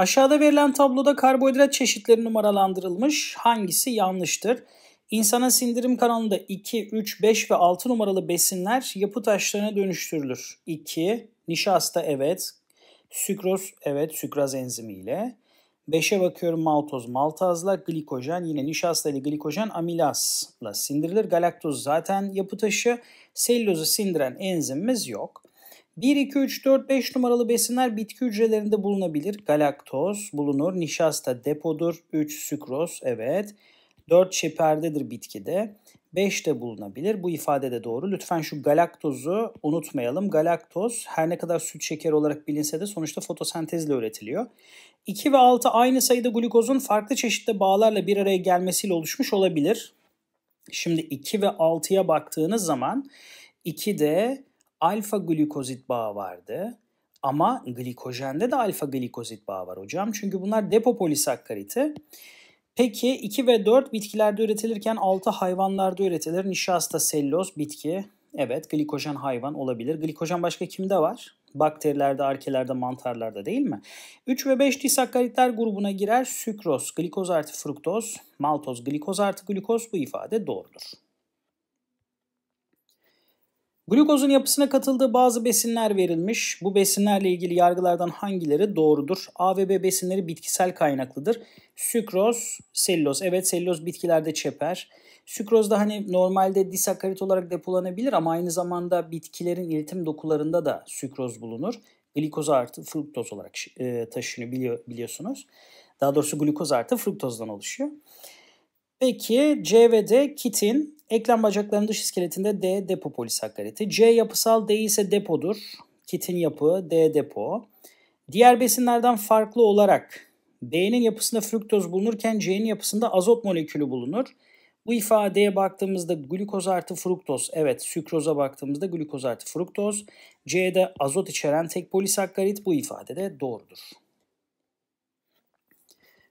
Aşağıda verilen tabloda karbonhidrat çeşitleri numaralandırılmış. Hangisi yanlıştır? İnsana sindirim kanalında 2, 3, 5 ve 6 numaralı besinler yapı taşlarına dönüştürülür. 2, nişasta evet, sükroz evet, sükraz enzimiyle. 5'e bakıyorum maltoz maltazla, glikojen yine nişasta ile glikojen amilazla sindirilir. Galaktoz zaten yapı taşı, selülozu sindiren enzimimiz yok. 1, 2, 3, 4, 5 numaralı besinler bitki hücrelerinde bulunabilir. Galaktoz bulunur. Nişasta depodur. 3 sükroz evet. 4 şeperdedir bitkide. 5 de bulunabilir. Bu ifade de doğru. Lütfen şu galaktozu unutmayalım. Galaktoz her ne kadar süt şekeri olarak bilinse de sonuçta fotosentezle üretiliyor. 2 ve 6 aynı sayıda glukozun farklı çeşitli bağlarla bir araya gelmesiyle oluşmuş olabilir. Şimdi 2 ve 6'ya baktığınız zaman 2 de alfa glikozit bağı vardı. Ama glikojende de alfa glikozit bağı var hocam. Çünkü bunlar depo depopolisakkariti. Peki 2 ve 4 bitkilerde üretilirken 6 hayvanlarda üretilir. Nişasta, selloz, bitki. Evet glikojen hayvan olabilir. Glikojen başka kimde var? Bakterilerde, arkelerde, mantarlarda değil mi? 3 ve 5 disakkaritler grubuna girer. Sükroz, glikoz artı fruktoz, maltoz, glikoz artı glikoz bu ifade doğrudur. Glukozun yapısına katıldığı bazı besinler verilmiş. Bu besinlerle ilgili yargılardan hangileri doğrudur? A ve B besinleri bitkisel kaynaklıdır. Sükroz, selüloz. Evet selüloz bitkilerde çeper. Sükroz da hani normalde disakkarit olarak depolanabilir ama aynı zamanda bitkilerin iltim dokularında da sükroz bulunur. Glikoz artı fruktoz olarak e, taşını biliyor, biliyorsunuz. Daha doğrusu glukoz artı fruktozdan oluşuyor. Peki C ve D kitin eklem bacaklarının dış iskeletinde D depo polisakkariti, C yapısal, D ise depodur. Kitin yapı D depo. Diğer besinlerden farklı olarak B'nin yapısında fruktoz bulunurken C'nin yapısında azot molekülü bulunur. Bu ifadeye baktığımızda glukoz artı fruktoz, evet sükroza baktığımızda glukoz artı fruktoz, C'de azot içeren tek polisakkarit bu ifadede doğrudur.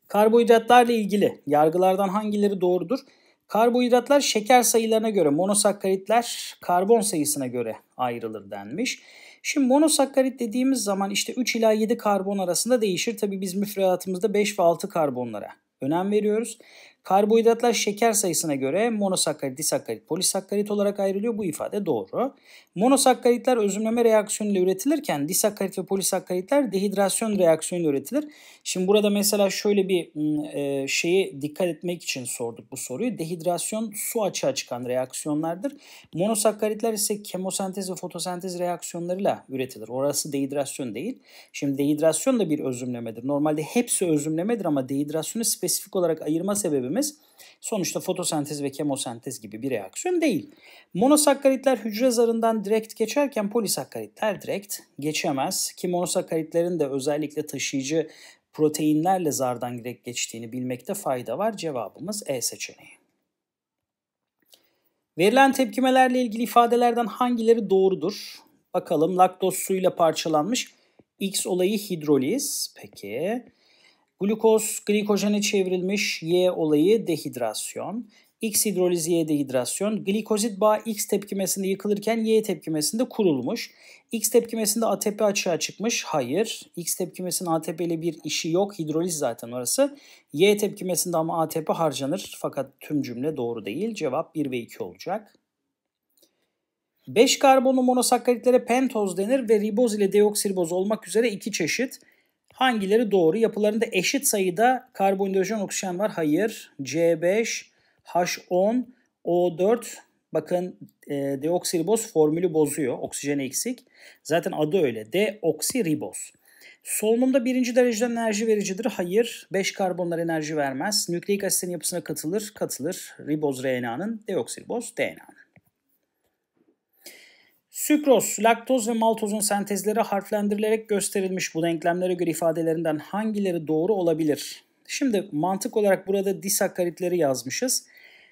Karbohidratlarla ilgili yargılardan hangileri doğrudur? Karbohidratlar şeker sayılarına göre, monosakkaritler karbon sayısına göre ayrılır denmiş. Şimdi monosakkarit dediğimiz zaman işte 3 ila 7 karbon arasında değişir. Tabii biz müfredatımızda 5 ve 6 karbonlara önem veriyoruz. Karbohidratlar şeker sayısına göre monosakkarit, disakkarit, polisakkarit olarak ayrılıyor. Bu ifade doğru. Monosakkaritler özümleme reaksiyonuyla üretilirken disakkarit ve polisakkaritler dehidrasyon reaksiyonuyla üretilir. Şimdi burada mesela şöyle bir e, şeye dikkat etmek için sorduk bu soruyu. Dehidrasyon su açığa çıkan reaksiyonlardır. Monosakkaritler ise kemosentez ve fotosentez reaksiyonlarıyla üretilir. Orası dehidrasyon değil. Şimdi dehidrasyon da bir özümlemedir. Normalde hepsi özümlemedir ama dehidrasyonu spesifik olarak ayırma sebebi sebebimiz sonuçta fotosentez ve kemosentez gibi bir reaksiyon değil. Monosakkaritler hücre zarından direkt geçerken polisakkaritler direkt geçemez ki monosakkaritlerin de özellikle taşıyıcı proteinlerle zardan direkt geçtiğini bilmekte fayda var. Cevabımız E seçeneği. Verilen tepkimelerle ilgili ifadelerden hangileri doğrudur? Bakalım laktoz suyla parçalanmış X olayı hidroliz. Peki. Glukoz glikojene çevrilmiş Y olayı dehidrasyon. X hidrolizi Y dehidrasyon. Glikozit bağ X tepkimesinde yıkılırken Y tepkimesinde kurulmuş. X tepkimesinde ATP açığa çıkmış. Hayır. X tepkimesinin ATP ile bir işi yok. Hidroliz zaten orası. Y tepkimesinde ama ATP harcanır. Fakat tüm cümle doğru değil. Cevap 1 ve 2 olacak. 5 karbonlu monosakkaritlere pentoz denir ve riboz ile deoksiriboz olmak üzere iki çeşit Hangileri doğru? Yapılarında eşit sayıda karbonhidrojen oksijen var. Hayır. C5, H10, O4. Bakın e, deoksiriboz formülü bozuyor. Oksijen eksik. Zaten adı öyle. Deoksiriboz. Solunumda birinci dereceden enerji vericidir. Hayır. 5 karbonlar enerji vermez. Nükleik asitin yapısına katılır. Katılır. Riboz RNA'nın, deoksiriboz DNA'nın. Sükroz, laktoz ve maltozun sentezleri harflendirilerek gösterilmiş bu denklemlere göre ifadelerinden hangileri doğru olabilir? Şimdi mantık olarak burada disakkaritleri yazmışız.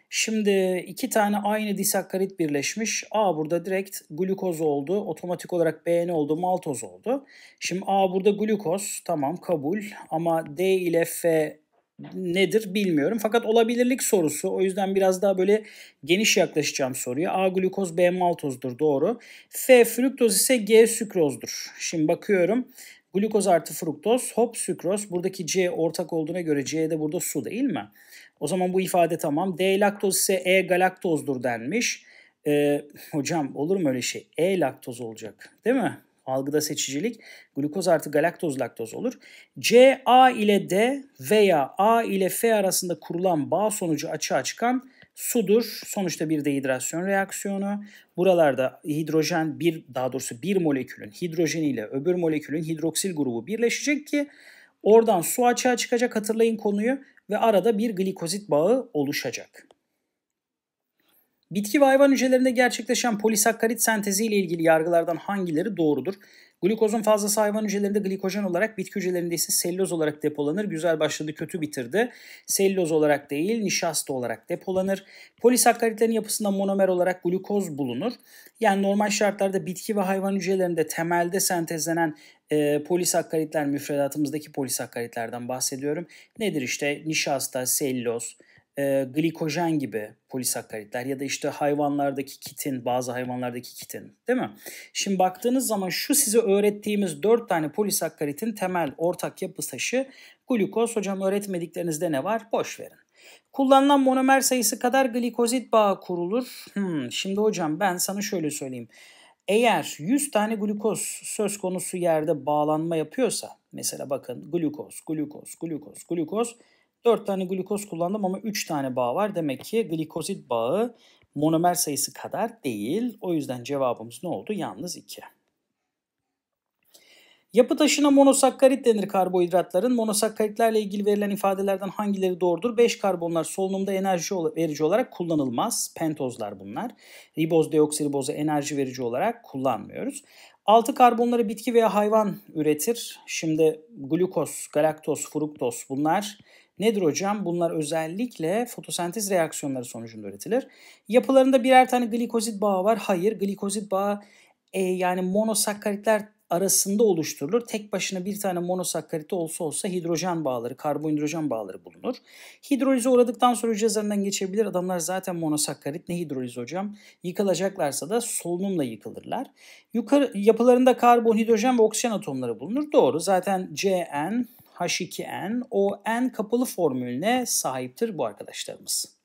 Şimdi iki tane aynı disakkarit birleşmiş. A burada direkt glukoz oldu. Otomatik olarak B ne oldu? Maltoz oldu. Şimdi A burada glukoz. Tamam kabul. Ama D ile F nedir bilmiyorum. Fakat olabilirlik sorusu. O yüzden biraz daha böyle geniş yaklaşacağım soruya. A glukoz B maltozdur doğru. F fruktoz ise G sükrozdur. Şimdi bakıyorum. Glukoz artı fruktoz hop sükroz. Buradaki C ortak olduğuna göre C de burada su değil mi? O zaman bu ifade tamam. D laktoz ise E galaktozdur denmiş. Ee, hocam olur mu öyle şey? E laktoz olacak değil mi? algıda seçicilik glukoz artı galaktoz laktoz olur. C, A ile D veya A ile F arasında kurulan bağ sonucu açığa çıkan sudur. Sonuçta bir dehidrasyon reaksiyonu. Buralarda hidrojen bir daha doğrusu bir molekülün hidrojeniyle öbür molekülün hidroksil grubu birleşecek ki oradan su açığa çıkacak hatırlayın konuyu ve arada bir glikozit bağı oluşacak. Bitki ve hayvan hücrelerinde gerçekleşen polisakkarit sentezi ile ilgili yargılardan hangileri doğrudur? Glukozun fazlası hayvan hücrelerinde glikojen olarak, bitki hücrelerinde ise selloz olarak depolanır. Güzel başladı, kötü bitirdi. Selloz olarak değil, nişasta olarak depolanır. Polisakkaritlerin yapısında monomer olarak glukoz bulunur. Yani normal şartlarda bitki ve hayvan hücrelerinde temelde sentezlenen e, polisakkaritler, müfredatımızdaki polisakkaritlerden bahsediyorum. Nedir işte nişasta, selloz, e, glikojen gibi polisakkaritler ya da işte hayvanlardaki kitin, bazı hayvanlardaki kitin değil mi? Şimdi baktığınız zaman şu size öğrettiğimiz dört tane polisakkaritin temel ortak yapı taşı glikoz. Hocam öğretmediklerinizde ne var? Boş verin. Kullanılan monomer sayısı kadar glikozit bağı kurulur. Hmm, şimdi hocam ben sana şöyle söyleyeyim. Eğer 100 tane glukoz söz konusu yerde bağlanma yapıyorsa mesela bakın glukoz, glukoz, glukoz, glukoz 4 tane glukoz kullandım ama 3 tane bağ var. Demek ki glikozit bağı monomer sayısı kadar değil. O yüzden cevabımız ne oldu? Yalnız 2. Yapı taşına monosakkarit denir karbohidratların. Monosakkaritlerle ilgili verilen ifadelerden hangileri doğrudur? 5 karbonlar solunumda enerji verici olarak kullanılmaz. Pentozlar bunlar. Riboz, deoksiribozu enerji verici olarak kullanmıyoruz. 6 karbonları bitki veya hayvan üretir. Şimdi glukoz, galaktoz, fruktoz bunlar Nedir hocam? Bunlar özellikle fotosentez reaksiyonları sonucunda üretilir. Yapılarında birer tane glikozit bağı var. Hayır, glikozit bağı e, yani monosakkaritler arasında oluşturulur. Tek başına bir tane monosakkarit olsa olsa hidrojen bağları, karbonhidrojen bağları bulunur. Hidrolize uğradıktan sonra hücrelerinden geçebilir. Adamlar zaten monosakkarit ne hidroliz hocam? Yıkılacaklarsa da solunumla yıkılırlar. Yukarı, yapılarında karbon, hidrojen ve oksijen atomları bulunur. Doğru zaten CN, H2N o N kapalı formülüne sahiptir bu arkadaşlarımız.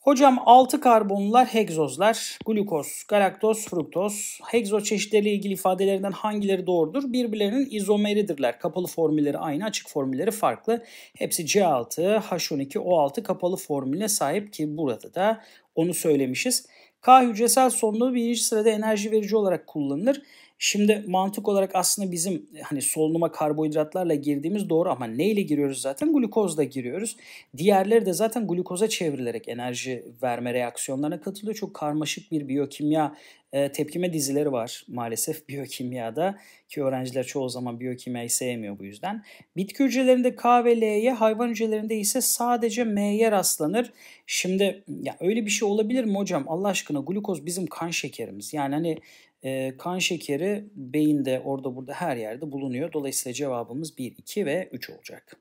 Hocam 6 karbonlar hegzozlar, glukoz, galaktoz, fruktoz. Hegzoz çeşitleriyle ilgili ifadelerinden hangileri doğrudur? Birbirlerinin izomeridirler. Kapalı formülleri aynı, açık formülleri farklı. Hepsi C6, H12, O6 kapalı formülüne sahip ki burada da onu söylemişiz. K hücresel sonluğu birinci sırada enerji verici olarak kullanılır. Şimdi mantık olarak aslında bizim e, hani solunuma karbonhidratlarla girdiğimiz doğru ama neyle giriyoruz zaten? Glukozla giriyoruz. Diğerleri de zaten glukoza çevrilerek enerji verme reaksiyonlarına katılıyor. Çok karmaşık bir biyokimya e, tepkime dizileri var maalesef biyokimyada ki öğrenciler çoğu zaman biyokimyayı sevmiyor bu yüzden. Bitki hücrelerinde K ve L'ye, hayvan hücrelerinde ise sadece M'ye rastlanır. Şimdi ya öyle bir şey olabilir mi hocam? Allah aşkına glukoz bizim kan şekerimiz. Yani hani e, kan şekeri beyinde orada burada her yerde bulunuyor. Dolayısıyla cevabımız 1, 2 ve 3 olacak.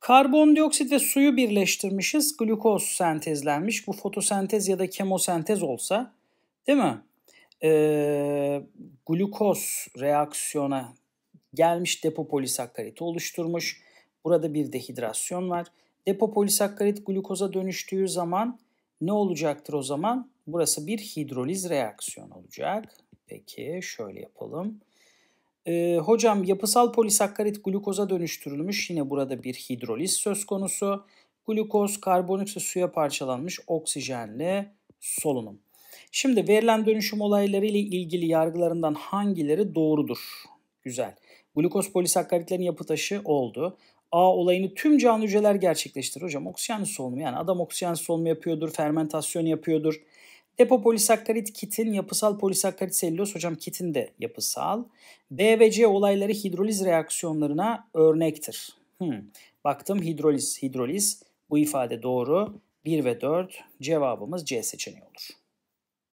Karbondioksit ve suyu birleştirmişiz. Glukoz sentezlenmiş. Bu fotosentez ya da kemosentez olsa değil mi? Ee, glukoz reaksiyona gelmiş depopolisakkariti oluşturmuş. Burada bir dehidrasyon var. Depopolisakkarit glukoza dönüştüğü zaman ne olacaktır o zaman? Burası bir hidroliz reaksiyon olacak. Peki şöyle yapalım. Ee, hocam yapısal polisakkarit glukoza dönüştürülmüş. Yine burada bir hidroliz söz konusu. Glukoz karboniksi suya parçalanmış oksijenli solunum. Şimdi verilen dönüşüm olayları ile ilgili yargılarından hangileri doğrudur? Güzel. Glukoz polisakkaritlerin yapı taşı oldu. A olayını tüm canlı hücreler gerçekleştirir hocam. Oksijen solunumu yani adam oksijen solunumu yapıyordur, fermentasyon yapıyordur. Depo polisakkarit kitin yapısal polisakkarit selüloz hocam kitin de yapısal. B ve C olayları hidroliz reaksiyonlarına örnektir. Hmm. Baktım hidroliz, hidroliz bu ifade doğru. 1 ve 4 cevabımız C seçeneği olur.